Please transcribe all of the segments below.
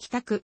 北区。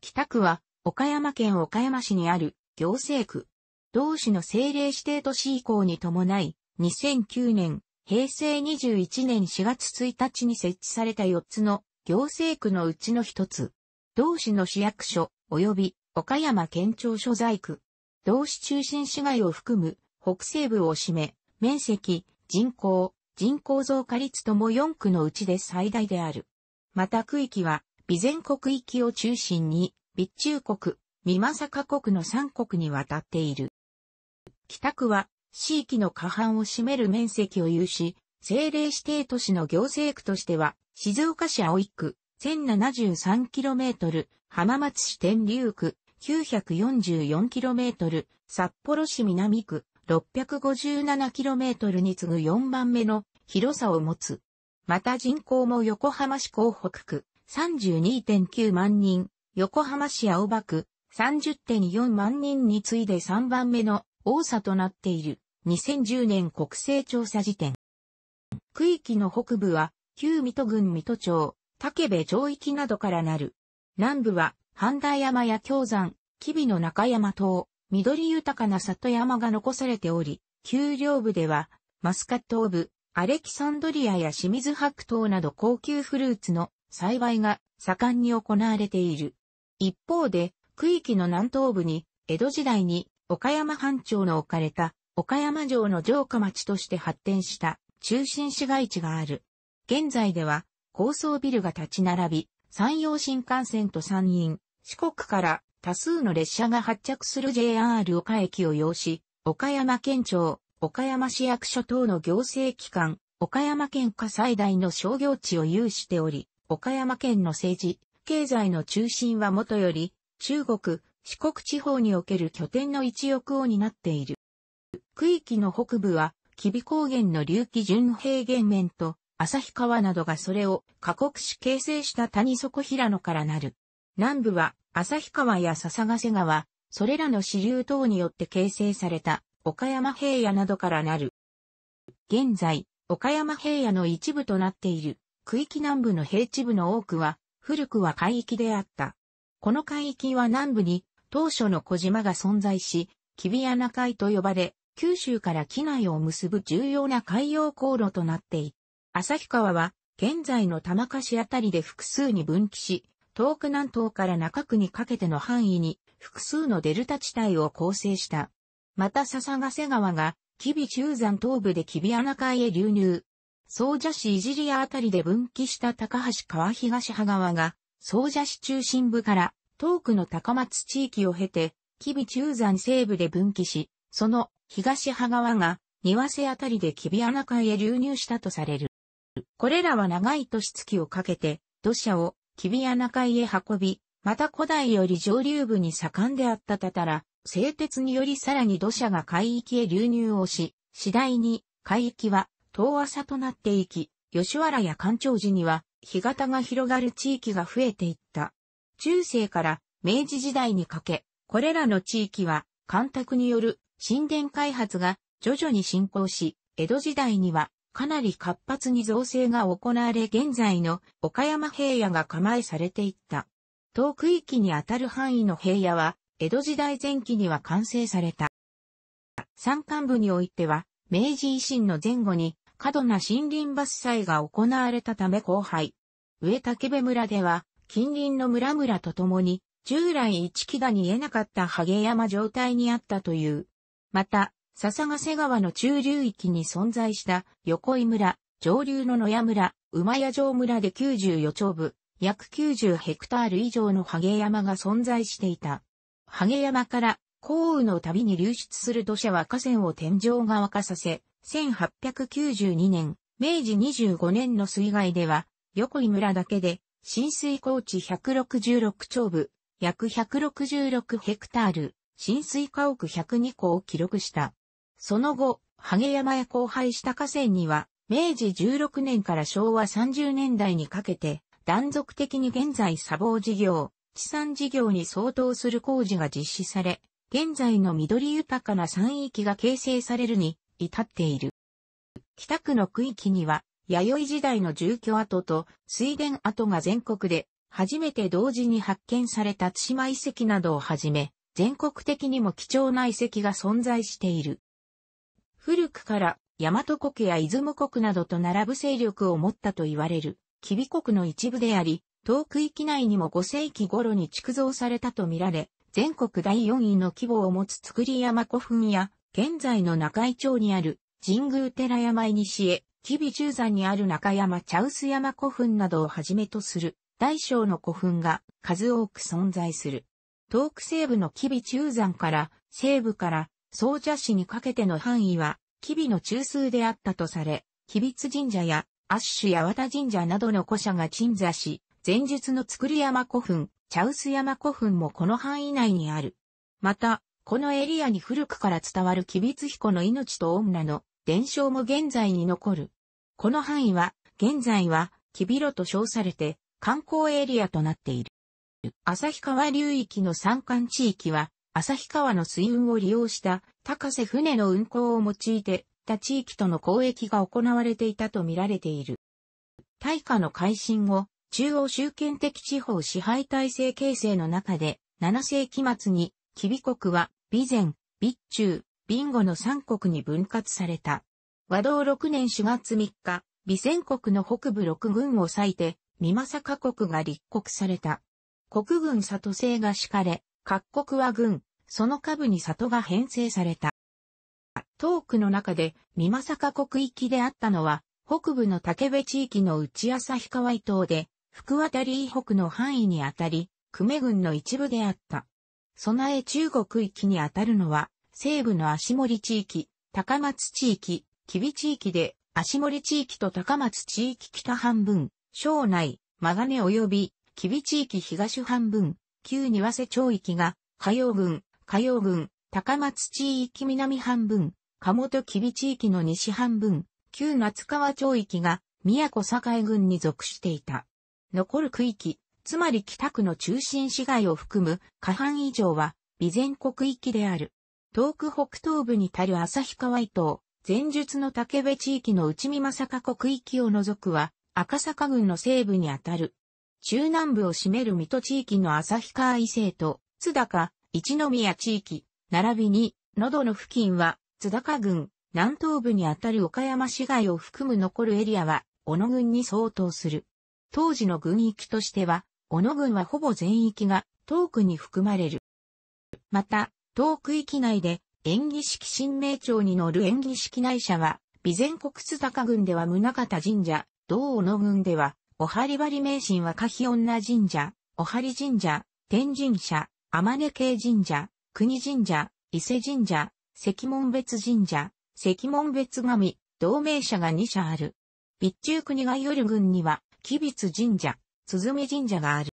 北区は、岡山県岡山市にある行政区。同市の政令指定都市移行に伴い、2009年、平成21年4月1日に設置された4つの行政区のうちの1つ。同市の市役所、及び岡山県庁所在区。同市中心市街を含む北西部を占め、面積、人口、人口増加率とも4区のうちで最大である。また区域は備前国域を中心に、備中国、美作国の3国に渡っている。北区は、地域の下半を占める面積を有し、政令指定都市の行政区としては、静岡市葵区、1073km、浜松市天竜区、944km、札幌市南区、657km に次ぐ4番目の広さを持つ。また人口も横浜市港北区、32.9万人、横浜市青葉区30.4万人に次いで3番目の多さとなっている2010年国勢調査時点。区域の北部は旧水戸郡水戸町、竹部町域などからなる。南部は半田山や京山、吉備の中山島、緑豊かな里山が残されており、丘陵部では、マスカットオブ、アレキサンドリアや清水白桃など高級フルーツの栽培が盛んに行われている。一方で、区域の南東部に、江戸時代に岡山藩町の置かれた岡山城の城下町として発展した中心市街地がある。現在では高層ビルが立ち並び、山陽新幹線と山陰、四国から多数の列車が発着する JR 岡駅を要し、岡山県庁、岡山市役所等の行政機関、岡山県下最大の商業地を有しており、岡山県の政治、経済の中心はもとより、中国、四国地方における拠点の一翼を担っている。区域の北部は、吉備高原の隆起純平原面と、旭川などがそれを過酷し形成した谷底平野からなる。南部は旭川や笹ヶ瀬川、それらの支流等によって形成された岡山平野などからなる。現在、岡山平野の一部となっている区域南部の平地部の多くは、古くは海域であった。この海域は南部に当初の小島が存在し、キビアナ海と呼ばれ、九州から機内を結ぶ重要な海洋航路となっている。旭川は、現在の玉鹿市あたりで複数に分岐し、東区南東から中区にかけての範囲に複数のデルタ地帯を構成した。また笹ヶ瀬川が、吉備中山東部でキビアナ海へ流入、総社市いじりやあたりで分岐した高橋川東派側が、総社市中心部から遠くの高松地域を経て、吉備中山西部で分岐し、その東派側が庭瀬あたりで吉備穴海へ流入したとされる。これらは長い年月をかけて土砂を吉備穴海へ運び、また古代より上流部に盛んであったたたら、製鉄によりさらに土砂が海域へ流入をし、次第に海域は遠浅となっていき、吉原や干潮時には、干潟が広がる地域が増えていった。中世から明治時代にかけ、これらの地域は、干拓による神殿開発が徐々に進行し、江戸時代にはかなり活発に造成が行われ現在の岡山平野が構えされていった。遠く域にあたる範囲の平野は、江戸時代前期には完成された。山間部においては、明治維新の前後に過度な森林伐採が行われたため荒廃。上竹部村では、近隣の村々と共に、従来一木が煮えなかったハゲ山状態にあったという。また、笹ヶ瀬川の中流域に存在した横井村、上流の野屋村、馬屋城村で94丁部、約90ヘクタール以上のハゲ山が存在していた。ハゲ山から、降雨の度に流出する土砂は河川を天井が沸かさせ、1892年、明治25年の水害では、横井村だけで、浸水高地166丁部、約166ヘクタール、浸水家屋102戸を記録した。その後、ハ山へ荒廃した河川には、明治16年から昭和30年代にかけて、断続的に現在砂防事業、地産事業に相当する工事が実施され、現在の緑豊かな山域が形成されるに至っている。北区の区域には、弥生時代の住居跡と水田跡が全国で初めて同時に発見された津島遺跡などをはじめ、全国的にも貴重な遺跡が存在している。古くから大和国や出雲国などと並ぶ勢力を持ったと言われる、吉備国の一部であり、東区域内にも5世紀頃に築造されたとみられ、全国第4位の規模を持つ造山古墳や現在の中井町にある神宮寺山西へ、吉備中山にある中山茶臼山古墳などをはじめとする大小の古墳が数多く存在する。東北西部の吉備中山から西部から総社市にかけての範囲は吉備の中枢であったとされ、吉備津神社やアッシュ八幡神社などの古社が鎮座し、前述の造山古墳、茶臼山古墳もこの範囲内にある。また、このエリアに古くから伝わる吉備津彦の命と女の伝承も現在に残る。この範囲は、現在は、キビロと称されて、観光エリアとなっている。旭川流域の山間地域は、旭川の水運を利用した高瀬船の運航を用いて、他地域との交易が行われていたと見られている。大化の改新後、中央集権的地方支配体制形成の中で、7世紀末に、吉備国は備前、備中、備後の三国に分割された。和道6年4月3日、備前国の北部6軍を割いて、三政国が立国された。国軍里制が敷かれ、各国は軍、その下部に里が編成された。東区の中で、三政国域であったのは、北部の竹部地域の内朝日川伊東で、福渡り北の範囲にあたり、久米軍の一部であった。備え中国域にあたるのは、西部の足森地域、高松地域、吉備地域で、足森地域と高松地域北半分、省内、マガネ及び、吉備地域東半分、旧庭瀬町域が、火曜郡、火曜郡、高松地域南半分、鴨と吉備地域の西半分、旧夏川町域が、宮古境郡に属していた。残る区域、つまり北区の中心市街を含む下半以上は備前国域である。東く北東部に足る旭川伊東、前述の竹部地域の内見正か国域を除くは赤坂郡の西部にあたる。中南部を占める水戸地域の旭川伊勢と津高、一宮地域、並びに、喉の付近は津高郡、南東部にあたる岡山市街を含む残るエリアは、小野郡に相当する。当時の軍域としては、小野郡はほぼ全域が遠くに含まれる。また、遠く域内で演技式新名町に乗る演技式内社は、備前国津高郡では宗方神社、同小野郡では、おはりばり名神は下比女神社、おはり神社、天神社、天根系神社、国神社、伊勢神社、関門別神社、関門別神、同盟社が2社ある。備中国が夜郡には、吉備津神社、鼓神社がある。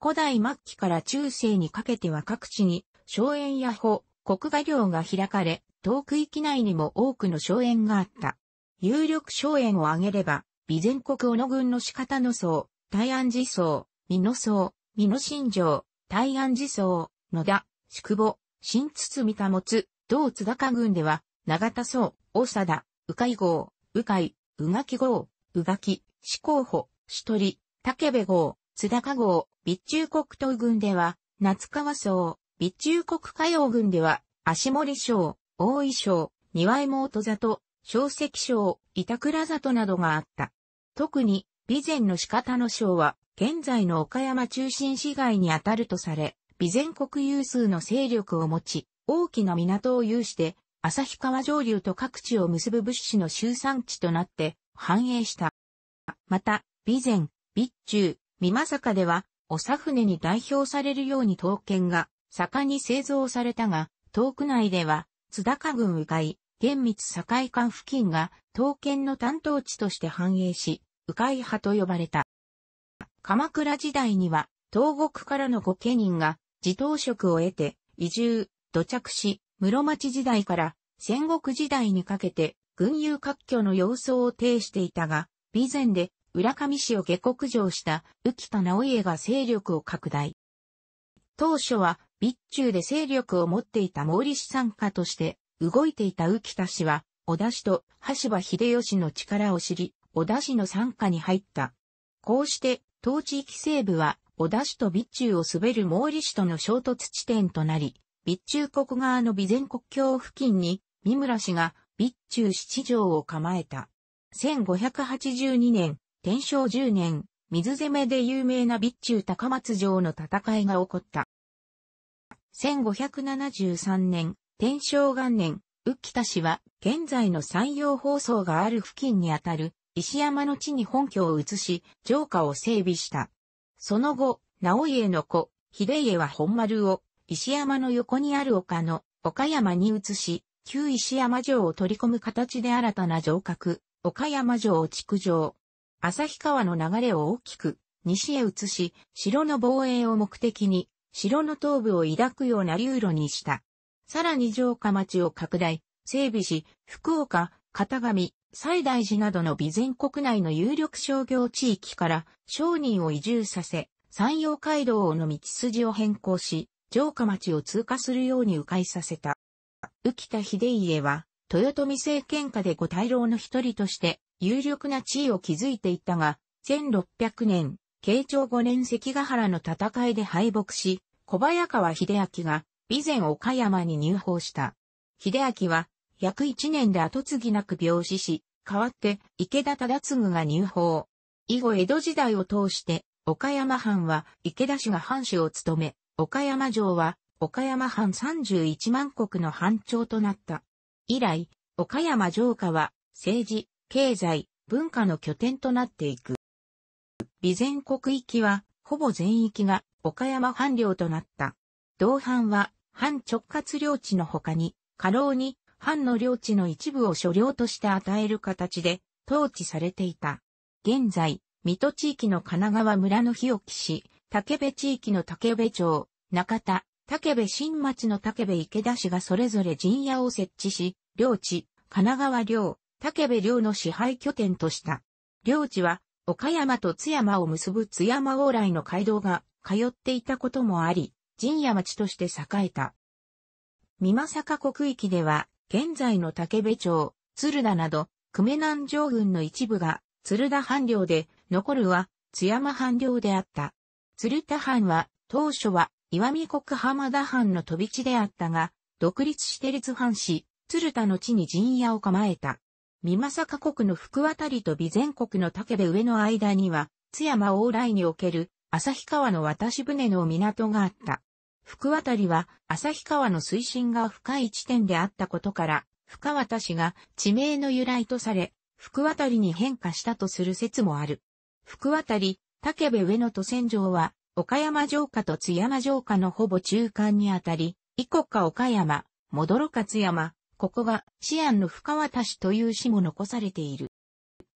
古代末期から中世にかけては各地に、荘園や保、国画寮が開かれ、遠く域内にも多くの荘園があった。有力荘園を挙げれば、備前国小野郡の仕方の層、大安寺層、美濃層、美濃新城、大安寺層、野田、宿坊、新堤田持、同津高郡では、長田層、大貞、鵜飼号、鵜飼、宇垣号、宇垣、四候補、しとり、武部号、津高号、備中国東軍では、夏川荘、備中国海洋軍では、足森省、大井省、庭枚妹里、小石省、板倉里などがあった。特に、備前の仕方の省は、現在の岡山中心市街にあたるとされ、備前国有数の勢力を持ち、大きな港を有して、旭川上流と各地を結ぶ物資の集散地となって繁栄した。また、備前、備中、美かでは、おさ船に代表されるように刀剣が、盛んに製造されたが、遠く内では、津高郡鵜飼、厳密境間付近が、刀剣の担当地として繁栄し、鵜飼派と呼ばれた。鎌倉時代には、東国からの御家人が、自刀職を得て、移住、土着し、室町時代から戦国時代にかけて、軍友割拠の様相を呈していたが、備前で浦上市を下国上した浮田直家が勢力を拡大。当初は、備中で勢力を持っていた毛利氏参加として、動いていた浮田氏は、小田氏と羽柴秀吉の力を知り、小田氏の参加に入った。こうして、当地域西部は、小田氏と備中を滑る毛利氏との衝突地点となり、備中国側の備前国境付近に、三村氏が備中七条を構えた。1582年、天正10年、水攻めで有名な備中高松城の戦いが起こった。1573年、天正元年、浮田氏は、現在の山陽放送がある付近にあたる、石山の地に本拠を移し、城下を整備した。その後、直家の子、秀家は本丸を、石山の横にある丘の、岡山に移し、旧石山城を取り込む形で新たな城郭、岡山城を築城。旭川の流れを大きく西へ移し、城の防衛を目的に、城の東部を抱くような流路にした。さらに城下町を拡大、整備し、福岡、片上、西大寺などの備前国内の有力商業地域から商人を移住させ、山陽街道の道筋を変更し、城下町を通過するように迂回させた。浮田秀家は、豊臣政権下で五大老の一人として有力な地位を築いていったが、1600年、慶長5年関ヶ原の戦いで敗北し、小早川秀明が備前岡山に入法した。秀明は約1年で後継ぎなく病死し、代わって池田忠次が入法。以後江戸時代を通して岡山藩は池田氏が藩主を務め、岡山城は岡山藩31万国の藩長となった。以来、岡山城下は政治、経済、文化の拠点となっていく。備前国域は、ほぼ全域が岡山藩領となった。同藩は、藩直轄領地の他に、過労に藩の領地の一部を所領として与える形で統治されていた。現在、水戸地域の神奈川村の日置市、竹部地域の竹部町、中田、武部新町の武部池田氏がそれぞれ陣屋を設置し、領地、神奈川領、武部領の支配拠点とした。領地は、岡山と津山を結ぶ津山往来の街道が通っていたこともあり、陣屋町として栄えた。美作国域では、現在の武部町、鶴田など、久米南城郡の一部が、鶴田藩領で、残るは、津山藩領であった。鶴田藩は、当初は、岩見国浜田藩の飛び地であったが、独立して立藩し、鶴田の地に陣屋を構えた。三政国の福渡りと備前国の竹部上の間には、津山往来における旭川の渡し船の港があった。福渡りは旭川の水深が深い地点であったことから、深渡しが地名の由来とされ、福渡りに変化したとする説もある。福渡り、竹部上野と戦場は岡山城下と津山城下のほぼ中間にあたり、伊古か岡山、戻ろか津山、ここが治安の深渡しという詩も残されている。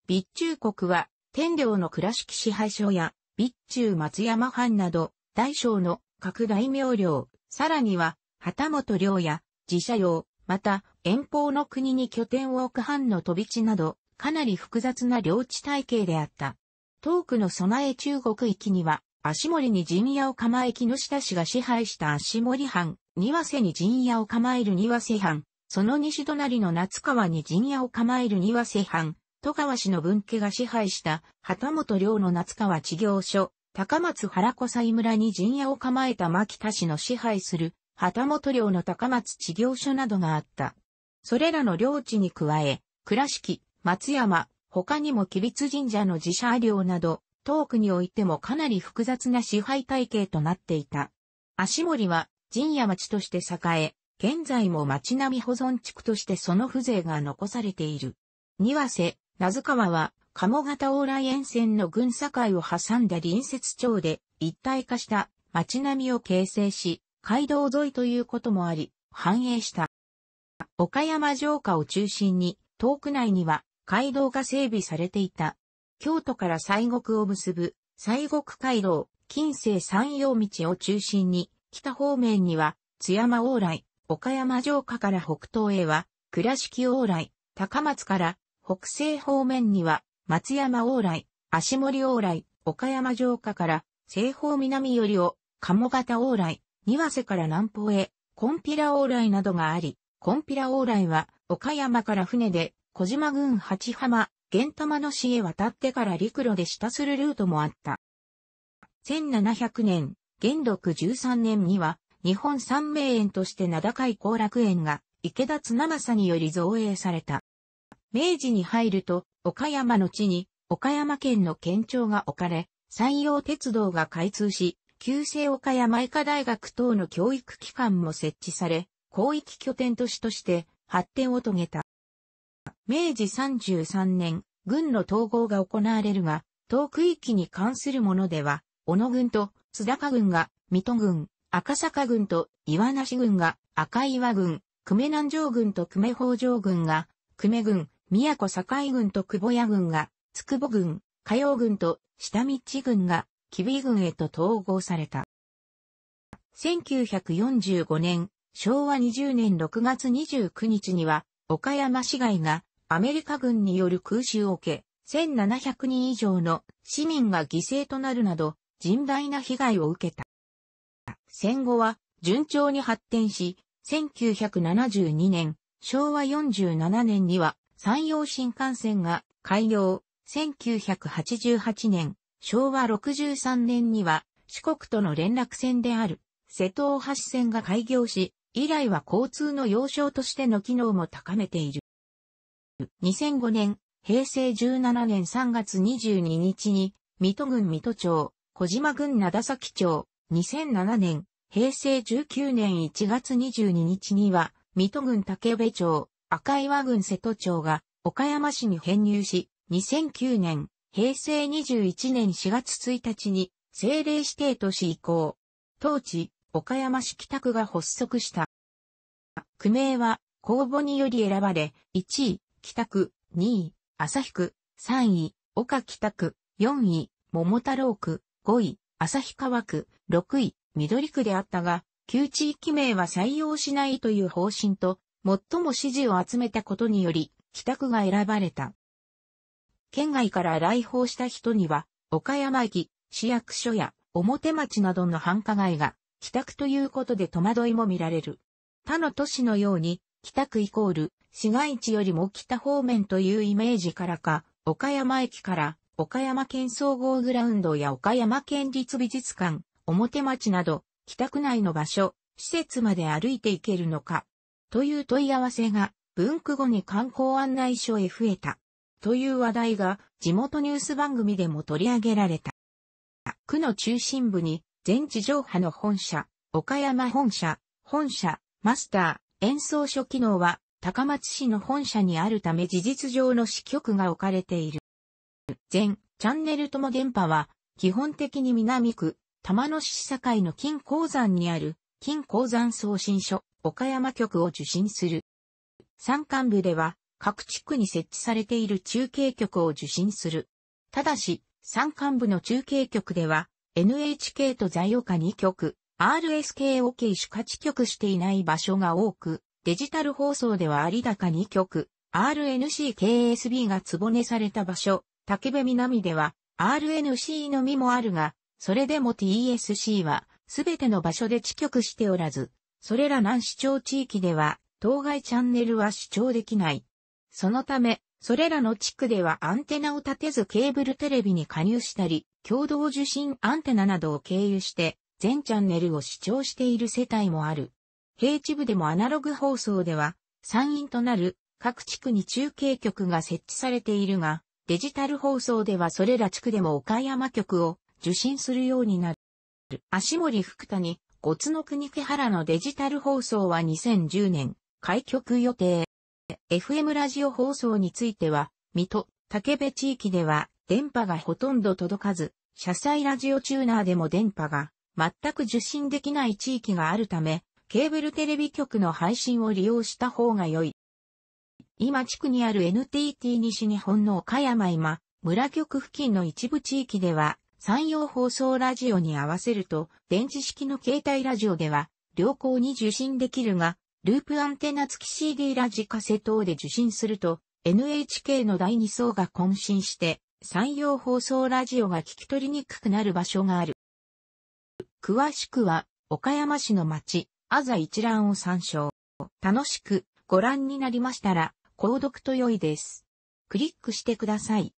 備中国は天領の倉敷支配所や備中松山藩など大小の各大名領、さらには旗本領や自社領、また遠方の国に拠点を置く藩の飛び地などかなり複雑な領地体系であった。遠くの備え中国域には足森に陣屋を構え木下氏が支配した足森藩、庭瀬に陣屋を構える庭瀬藩、その西隣の夏川に陣屋を構える庭瀬藩、戸川氏の分家が支配した旗本領の夏川地行所、高松原小西村に陣屋を構えた牧田氏の支配する旗本領の高松地行所などがあった。それらの領地に加え、倉敷、松山、他にも吉備津神社の自社領など、遠くにおいてもかなり複雑な支配体系となっていた。足森は陣屋町として栄え、現在も町並み保存地区としてその風情が残されている。庭瀬、名津川は、鴨型往来沿線の群境を挟んだ隣接町で一体化した町並みを形成し、街道沿いということもあり、繁栄した。岡山城下を中心に、遠く内には街道が整備されていた。京都から西国を結ぶ西国回廊、近世山陽道を中心に、北方面には津山往来、岡山城下から北東へは倉敷往来、高松から北西方面には松山往来、足森往来、岡山城下から西方南寄りを鴨方往来、庭瀬から南方へ、コンピラ往来などがあり、コンピラ往来は岡山から船で小島郡八浜、玄玉野市へ渡ってから陸路で下するルートもあった。1700年、元禄13年には、日本三名園として名高い後楽園が、池田綱政により造営された。明治に入ると、岡山の地に、岡山県の県庁が置かれ、山陽鉄道が開通し、旧制岡山医科大学等の教育機関も設置され、広域拠点都市として発展を遂げた。明治33年、軍の統合が行われるが、当区域に関するものでは、小野軍と津高軍が水戸軍、赤坂軍と岩梨軍が赤岩軍、久米南城軍と久米北条軍が、久米軍、宮古境軍と久保屋軍が、筑く軍、火曜軍と下道軍が、吉備軍へと統合された。1945年、昭和20年6月29日には、岡山市街がアメリカ軍による空襲を受け、1700人以上の市民が犠牲となるなど、甚大な被害を受けた。戦後は順調に発展し、1972年、昭和47年には山陽新幹線が開業、1988年、昭和63年には四国との連絡線である瀬戸大橋線が開業し、以来は交通の要衝としての機能も高めている。2005年、平成17年3月22日に、水戸郡水戸町、小島郡灘崎町、2007年、平成19年1月22日には、水戸郡竹部町、赤岩郡瀬戸町が、岡山市に編入し、2009年、平成21年4月1日に、政令指定都市移行。当地、岡山市北区が発足した。区名は公募により選ばれ、1位、北区、2位、旭区、3位、岡北区、4位、桃太郎区、5位、旭川区、6位、緑区であったが、旧地域名は採用しないという方針と、最も支持を集めたことにより、北区が選ばれた。県外から来訪した人には、岡山駅、市役所や表町などの繁華街が帰宅ということで戸惑いも見られる。他の都市のように、帰宅イコール、市街地よりも北方面というイメージからか、岡山駅から、岡山県総合グラウンドや岡山県立美術館、表町など、帰宅内の場所、施設まで歩いていけるのか、という問い合わせが、文句後に観光案内所へ増えた、という話題が、地元ニュース番組でも取り上げられた。区の中心部に、全地上波の本社、岡山本社、本社、マスター、演奏所機能は高松市の本社にあるため事実上の支局が置かれている。全チャンネルとも電波は基本的に南区、玉野市境の金鉱山にある金鉱山送信所、岡山局を受信する。山間部では各地区に設置されている中継局を受信する。ただし、山間部の中継局では NHK とザヨカ2局、RSK o k しか地局していない場所が多く、デジタル放送では有高2局、RNCKSB がつぼねされた場所、竹部南では RNC のみもあるが、それでも TSC はすべての場所で地局しておらず、それら南市町地域では当該チャンネルは視聴できない。そのため、それらの地区ではアンテナを立てずケーブルテレビに加入したり、共同受信アンテナなどを経由して、全チャンネルを視聴している世帯もある。平地部でもアナログ放送では、山陰となる各地区に中継局が設置されているが、デジタル放送ではそれら地区でも岡山局を受信するようになる。足森福谷、五つの国木原のデジタル放送は2010年、開局予定。FM ラジオ放送については、水戸、竹部地域では電波がほとんど届かず、車載ラジオチューナーでも電波が全く受信できない地域があるため、ケーブルテレビ局の配信を利用した方が良い。今地区にある NTT 西日本の岡山今、村局付近の一部地域では、山陽放送ラジオに合わせると、電池式の携帯ラジオでは、良好に受信できるが、ループアンテナ付き CD ラジカセ等で受信すると、NHK の第2層が渾身して、山陽放送ラジオが聞き取りにくくなる場所がある。詳しくは、岡山市の町、あざ一覧を参照。楽しくご覧になりましたら、購読と良いです。クリックしてください。